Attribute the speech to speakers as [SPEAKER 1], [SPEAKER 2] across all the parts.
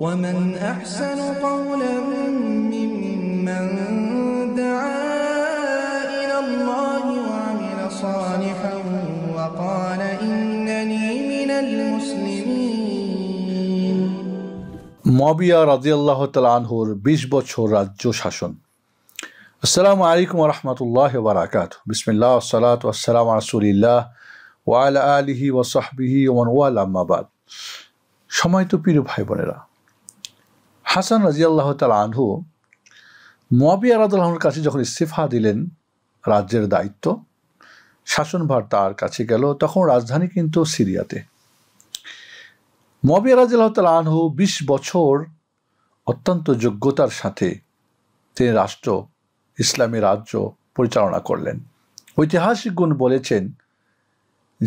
[SPEAKER 1] ومن أحسن قولا ممن دعا إلى الله وعمل صالحا وقال إنني من المسلمين مابيا رضي الله تعالى عنه بيش بوچور جوش حشن السلام عليكم ورحمة الله وبركاته بسم الله والصلاة والسلام على رسول الله وعلى آله وصحبه ومن والا ما بعد شمائتو پیرو بھائی بنے رہا হাসান রাজি আল্লাহ তাল আনহু মবি আলাদুল্লাহর কাছে যখন ইস্তিফা দিলেন রাজ্যের দায়িত্ব শাসনভার তার কাছে গেল তখন রাজধানী কিন্তু সিরিয়াতে মোয়াবি আল্লাহ তাল আনহু বিশ বছর অত্যন্ত যোগ্যতার সাথে তিনি রাষ্ট্র ইসলামী রাজ্য পরিচালনা করলেন ঐতিহাসিক গুণ বলেছেন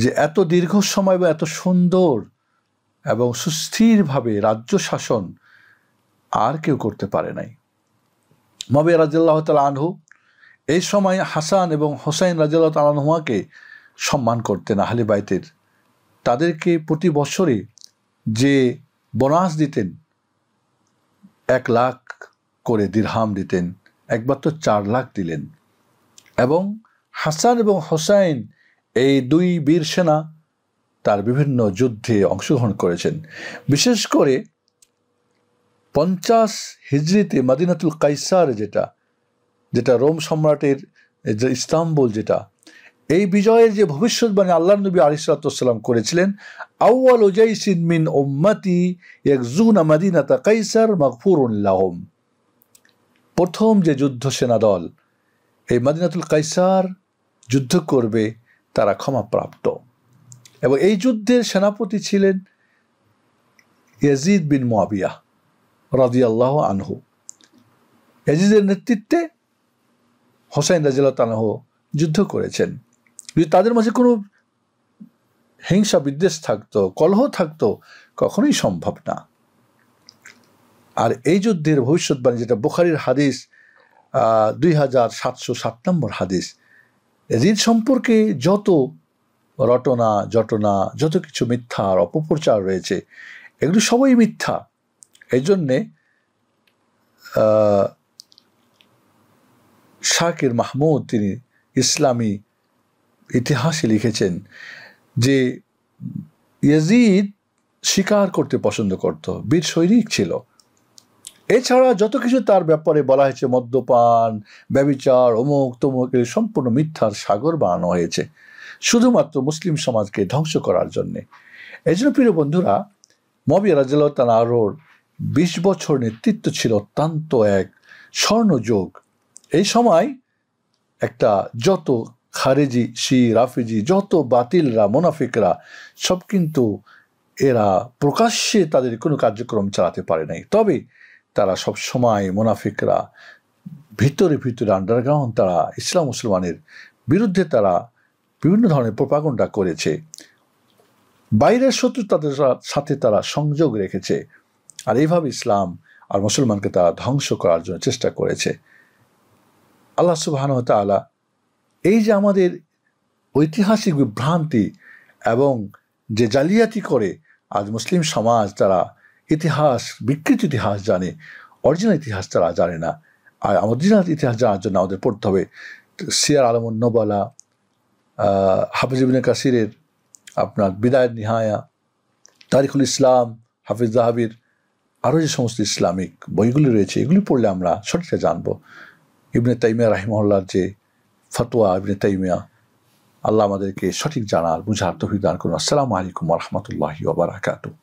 [SPEAKER 1] যে এত দীর্ঘ সময় বা এত সুন্দর এবং সুস্থিরভাবে রাজ্য শাসন আর কেউ করতে পারে নাই মবে রাজিল্লাহ তাল আনহু এই সময় হাসান এবং হোসাইন রাজিল্লাহ তালানহুয়াকে সম্মান করতেন আহলে বাইতের তাদেরকে প্রতি বছরে যে বোনাস দিতেন এক লাখ করে দিরহাম দিতেন একবার তো চার লাখ দিলেন এবং হাসান এবং হোসাইন এই দুই বীর সেনা তার বিভিন্ন যুদ্ধে অংশগ্রহণ করেছেন বিশেষ করে পঞ্চাশ হিজড়িতে মাদিনাতুল কাইসার যেটা যেটা রোম সম্রাটের যে ইস্তাম্বুল যেটা এই বিজয়ের যে ভবিষ্যৎবাণী আল্লাহ নবী আলিসাল্লাম করেছিলেন আউ্ল ওজাইসিন মিন ওম্মাতি জুন আমাদিনাতা কাইসার মাগফুর উল্লাহম প্রথম যে যুদ্ধ সেনা দল এই মাদিনাতুল কাইসার যুদ্ধ করবে তারা ক্ষমাপ্রাপ্ত এবং এই যুদ্ধের সেনাপতি ছিলেন ইয়াজিদ বিন মোয়াবিয়া রাজিয়াল্লাহ আনহু এজিজের নেতৃত্বে হোসাইন রাজিয়াল তানহ যুদ্ধ করেছেন যদি তাদের মাঝে কোনো হিংসা বিদ্বেষ থাকতো কলহ থাকতো কখনোই সম্ভব না আর এই যুদ্ধের ভবিষ্যৎবাণী যেটা বুখারির হাদিস দুই হাজার সাতশো সাত নম্বর হাদিস হৃদ সম্পর্কে যত রটনা জটনা যত কিছু মিথ্যা আর অপপ্রচার রয়েছে এগুলো সবই মিথ্যা এই জন্যে শাকির মাহমুদ তিনি ইসলামী ইতিহাসে লিখেছেন যে ইয়াজিদ শিকার করতে পছন্দ করত বীর সৈনিক ছিল এছাড়া যত কিছু তার ব্যাপারে বলা হয়েছে মদ্যপান ব্যবিচার অমুক তমুক সম্পূর্ণ মিথ্যার সাগর বানানো হয়েছে শুধুমাত্র মুসলিম সমাজকে ধ্বংস করার জন্যে এই জন্য প্রিয় বন্ধুরা মবি রাজিয়াল তালাহর বিশ বছর নেতৃত্ব ছিল অত্যন্ত এক স্বর্ণযোগ এই সময় একটা যত খারেজি শি রাফিজি যত বাতিলরা মোনাফিকরা সব কিন্তু এরা প্রকাশ্যে তাদের কোনো কার্যক্রম চালাতে পারে নাই তবে তারা সব সময় মোনাফিকরা ভিতরে ভিতরে আন্ডারগ্রাউন্ড তারা ইসলাম মুসলমানের বিরুদ্ধে তারা বিভিন্ন ধরনের প্রপাগণ্ডা করেছে বাইরের শত্রু তাদের সাথে তারা সংযোগ রেখেছে আর এইভাবে ইসলাম আর মুসলমানকে তারা ধ্বংস করার জন্য চেষ্টা করেছে আল্লাহ সুবাহান তালা এই যে আমাদের ঐতিহাসিক বিভ্রান্তি এবং যে জালিয়াতি করে আজ মুসলিম সমাজ তারা ইতিহাস বিকৃত ইতিহাস জানে অরিজিনাল ইতিহাস তারা জানে না আর অরিজিনাল ইতিহাস জানার জন্য আমাদের পড়তে হবে সিয়ার আলমুন নবালা হাফিজিবিন কাসিরের আপনার বিদায় নিহায়া তারিখুল ইসলাম হাফিজ জাহাবির আরও যে সমস্ত ইসলামিক বইগুলি রয়েছে এগুলি পড়লে আমরা সঠিকটা জানব ইবনে তাইমিয়া রাহিমহল্লার যে ফতোয়া ইবনে তাইমিয়া আল্লাহ আমাদেরকে সঠিক জানার বুঝার তহিদান করুন আসসালামু আলাইকুম রহমতুল্লাহি ওবরাকাতু